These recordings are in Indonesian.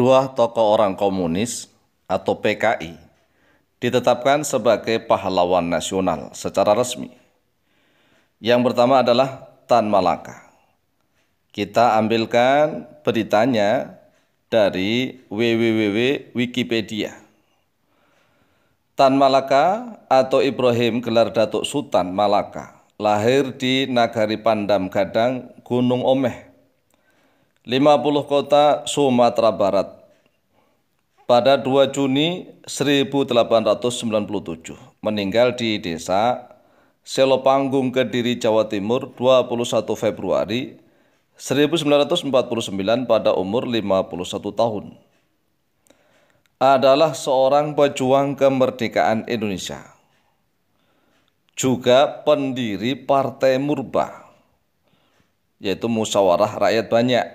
dua tokoh orang komunis atau PKI ditetapkan sebagai pahlawan nasional secara resmi. Yang pertama adalah Tan Malaka. Kita ambilkan beritanya dari www.wikipedia. Tan Malaka atau Ibrahim gelar Datuk Sultan Malaka lahir di Nagari Pandam Gadang, Gunung Omeh, 50 kota Sumatera Barat pada 2 Juni 1897 meninggal di desa Selopanggung Kediri Jawa Timur 21 Februari 1949 pada umur 51 tahun adalah seorang pejuang kemerdekaan Indonesia juga pendiri Partai Murba yaitu Musyawarah Rakyat Banyak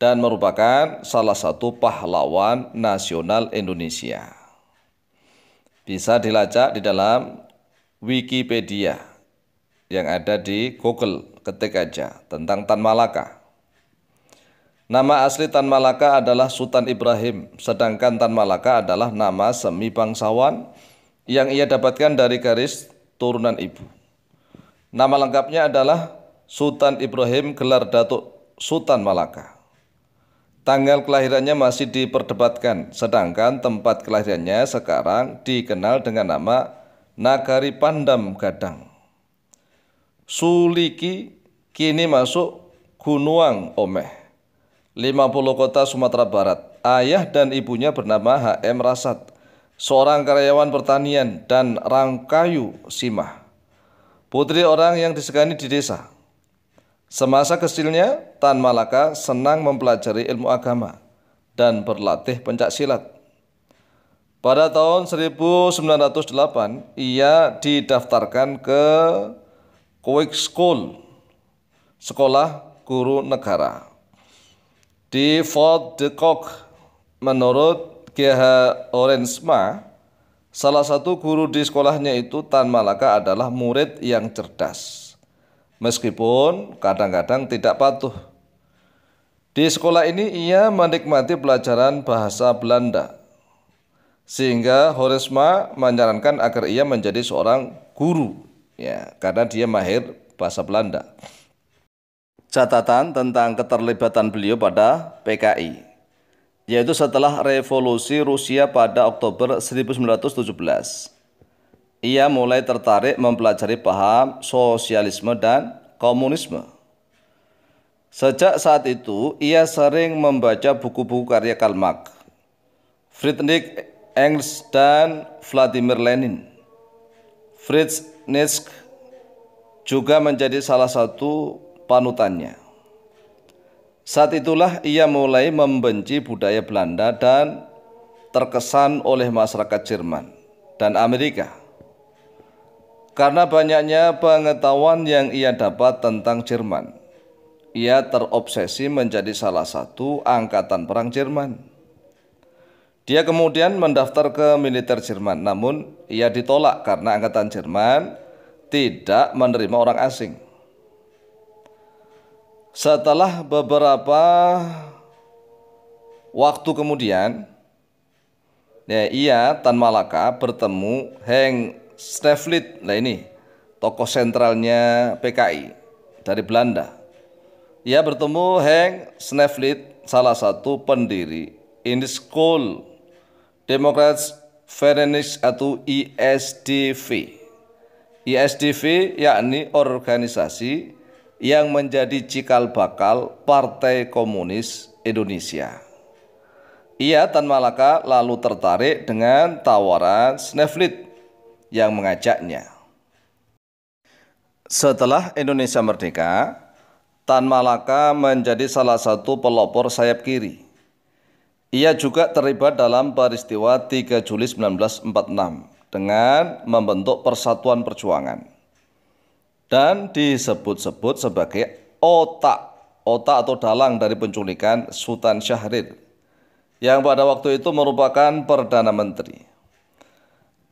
dan merupakan salah satu pahlawan nasional Indonesia. Bisa dilacak di dalam Wikipedia yang ada di Google, ketik aja tentang Tan Malaka. Nama asli Tan Malaka adalah Sultan Ibrahim, sedangkan Tan Malaka adalah nama semi bangsawan yang ia dapatkan dari garis turunan ibu. Nama lengkapnya adalah Sultan Ibrahim gelar Datuk Sultan Malaka. Tanggal kelahirannya masih diperdebatkan, sedangkan tempat kelahirannya sekarang dikenal dengan nama Nagari Pandam Gadang. Suliki kini masuk Gunuang Omeh, 50 kota Sumatera Barat. Ayah dan ibunya bernama HM Rasat, seorang karyawan pertanian dan Rangkayu Simah. Putri orang yang disegani di desa, Semasa kecilnya, Tan Malaka senang mempelajari ilmu agama dan berlatih pencak silat. Pada tahun 1908, ia didaftarkan ke Quick School, Sekolah Guru Negara. Di Fort de Kock, menurut G.H. Orensma, salah satu guru di sekolahnya itu Tan Malaka adalah murid yang cerdas meskipun kadang-kadang tidak patuh. Di sekolah ini ia menikmati pelajaran bahasa Belanda, sehingga Horesma menyarankan agar ia menjadi seorang guru, ya karena dia mahir bahasa Belanda. Catatan tentang keterlibatan beliau pada PKI, yaitu setelah revolusi Rusia pada Oktober 1917 ia mulai tertarik mempelajari paham sosialisme dan komunisme. Sejak saat itu, ia sering membaca buku-buku karya Karl Marx, Friedrich Engels, dan Vladimir Lenin. Fritz Nietzsche juga menjadi salah satu panutannya. Saat itulah ia mulai membenci budaya Belanda dan terkesan oleh masyarakat Jerman dan Amerika. Karena banyaknya pengetahuan yang ia dapat tentang Jerman, ia terobsesi menjadi salah satu angkatan perang Jerman. Dia kemudian mendaftar ke militer Jerman, namun ia ditolak karena angkatan Jerman tidak menerima orang asing. Setelah beberapa waktu kemudian, ya, ia Tan Malaka bertemu Heng Steflit, nah ini tokoh sentralnya PKI dari Belanda. Ia bertemu Heng Sneflit, salah satu pendiri Indischool Democrats Vereniging atau ISDV. ISDV yakni organisasi yang menjadi cikal bakal Partai Komunis Indonesia. Ia Tan Malaka lalu tertarik dengan tawaran Sneflit yang mengajaknya. Setelah Indonesia merdeka, Tan Malaka menjadi salah satu pelopor sayap kiri. Ia juga terlibat dalam peristiwa 3 Juli 1946 dengan membentuk Persatuan Perjuangan dan disebut-sebut sebagai otak, otak atau dalang dari penculikan Sultan Syahrir yang pada waktu itu merupakan Perdana Menteri.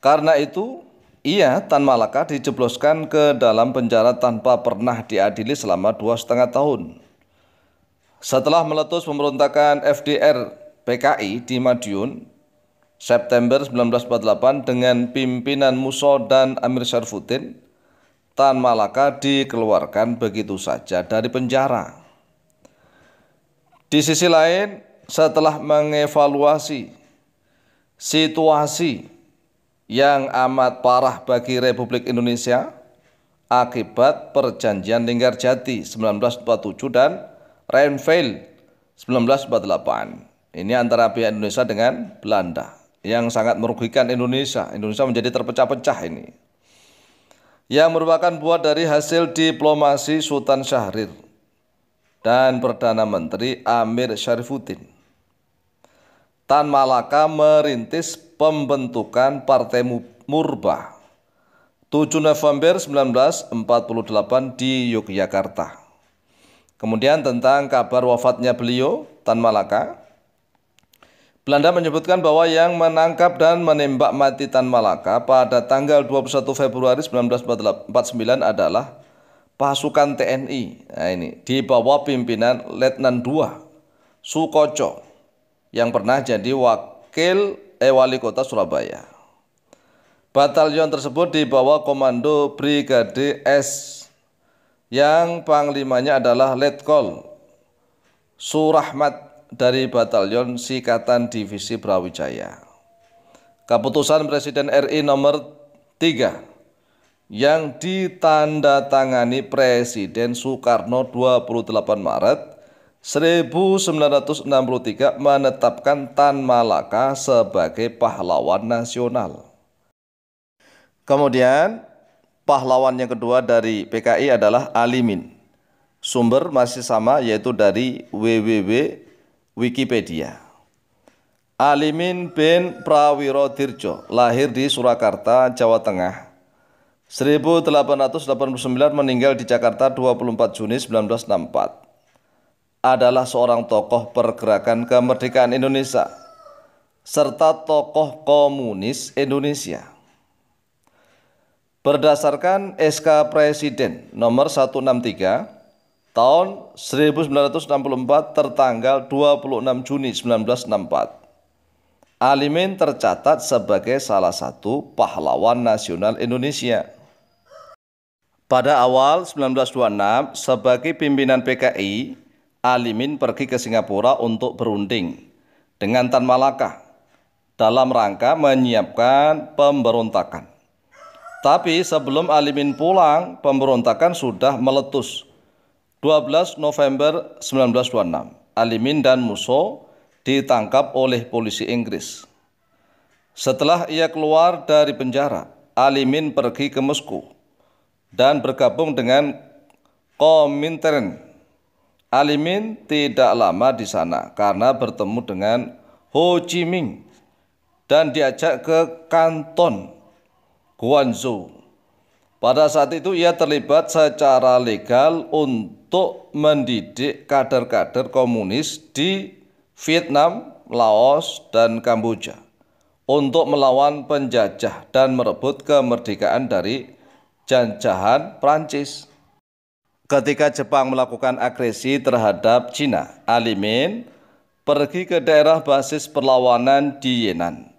Karena itu, ia, Tan Malaka, dijebloskan ke dalam penjara tanpa pernah diadili selama dua setengah tahun. Setelah meletus pemberontakan FDR PKI di Madiun, September 1948 dengan pimpinan Muso dan Amir Syarfuddin, Tan Malaka dikeluarkan begitu saja dari penjara. Di sisi lain, setelah mengevaluasi situasi yang amat parah bagi Republik Indonesia akibat perjanjian Linggarjati 1947 dan Renville 1948. Ini antara pihak Indonesia dengan Belanda yang sangat merugikan Indonesia. Indonesia menjadi terpecah-pecah ini. Yang merupakan buah dari hasil diplomasi Sultan Syahrir dan Perdana Menteri Amir Syarifuddin. Tan Malaka merintis pembentukan Partai Murba 7 November 1948 di Yogyakarta. Kemudian tentang kabar wafatnya beliau Tan Malaka. Belanda menyebutkan bahwa yang menangkap dan menembak mati Tan Malaka pada tanggal 21 Februari 1949 adalah pasukan TNI. Nah ini di bawah pimpinan Letnan II Sukoco yang pernah jadi wakil eh wali kota Surabaya. Batalion tersebut dibawa komando Brigade S yang panglimanya adalah Letkol Surahmat dari Batalion Sikatan Divisi Brawijaya. Keputusan Presiden RI nomor 3 yang ditandatangani Presiden Soekarno 28 Maret 1963 menetapkan Tan Malaka sebagai pahlawan nasional. Kemudian pahlawan yang kedua dari PKI adalah Alimin. Sumber masih sama yaitu dari www Wikipedia. Alimin bin Prawiro Dirjo lahir di Surakarta, Jawa Tengah. 1889 meninggal di Jakarta 24 Juni 1964 adalah seorang tokoh pergerakan kemerdekaan Indonesia serta tokoh komunis Indonesia. Berdasarkan SK Presiden nomor 163 tahun 1964 tertanggal 26 Juni 1964, Alimin tercatat sebagai salah satu pahlawan nasional Indonesia. Pada awal 1926 sebagai pimpinan PKI, Alimin pergi ke Singapura untuk berunding dengan Tan Malaka dalam rangka menyiapkan pemberontakan. Tapi sebelum Alimin pulang, pemberontakan sudah meletus. 12 November 1926, Alimin dan Musso ditangkap oleh polisi Inggris. Setelah ia keluar dari penjara, Alimin pergi ke Moskow dan bergabung dengan Komintern Alimin tidak lama di sana karena bertemu dengan Ho Chi Minh dan diajak ke Kanton Guangzhou. Pada saat itu ia terlibat secara legal untuk mendidik kader-kader komunis di Vietnam, Laos, dan Kamboja untuk melawan penjajah dan merebut kemerdekaan dari janjahan Prancis ketika Jepang melakukan agresi terhadap Cina, Alimin pergi ke daerah basis perlawanan di Yenan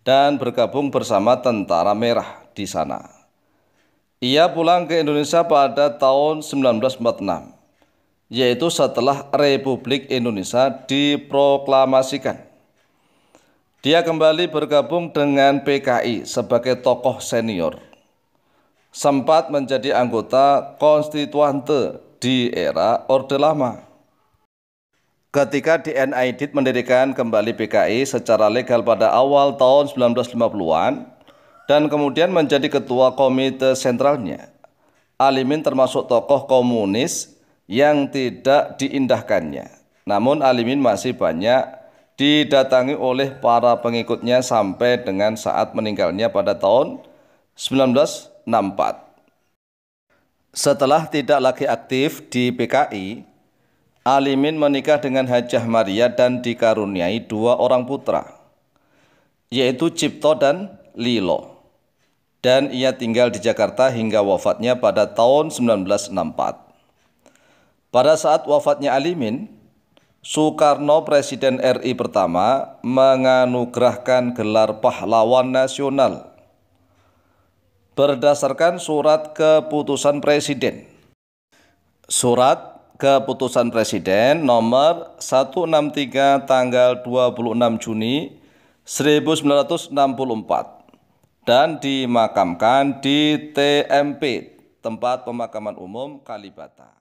dan bergabung bersama Tentara Merah di sana. Ia pulang ke Indonesia pada tahun 1946, yaitu setelah Republik Indonesia diproklamasikan. Dia kembali bergabung dengan PKI sebagai tokoh senior sempat menjadi anggota konstituante di era Orde Lama. Ketika DNIDIT mendirikan kembali PKI secara legal pada awal tahun 1950-an dan kemudian menjadi ketua komite sentralnya, Alimin termasuk tokoh komunis yang tidak diindahkannya. Namun Alimin masih banyak didatangi oleh para pengikutnya sampai dengan saat meninggalnya pada tahun 1950 64. Setelah tidak lagi aktif di PKI, Alimin menikah dengan Hajah Maria dan dikaruniai dua orang putra, yaitu Cipto dan Lilo. Dan ia tinggal di Jakarta hingga wafatnya pada tahun 1964. Pada saat wafatnya Alimin, Soekarno Presiden RI pertama menganugerahkan gelar pahlawan nasional berdasarkan surat keputusan presiden. Surat keputusan presiden nomor 163 tanggal 26 Juni 1964 dan dimakamkan di TMP tempat pemakaman umum Kalibata.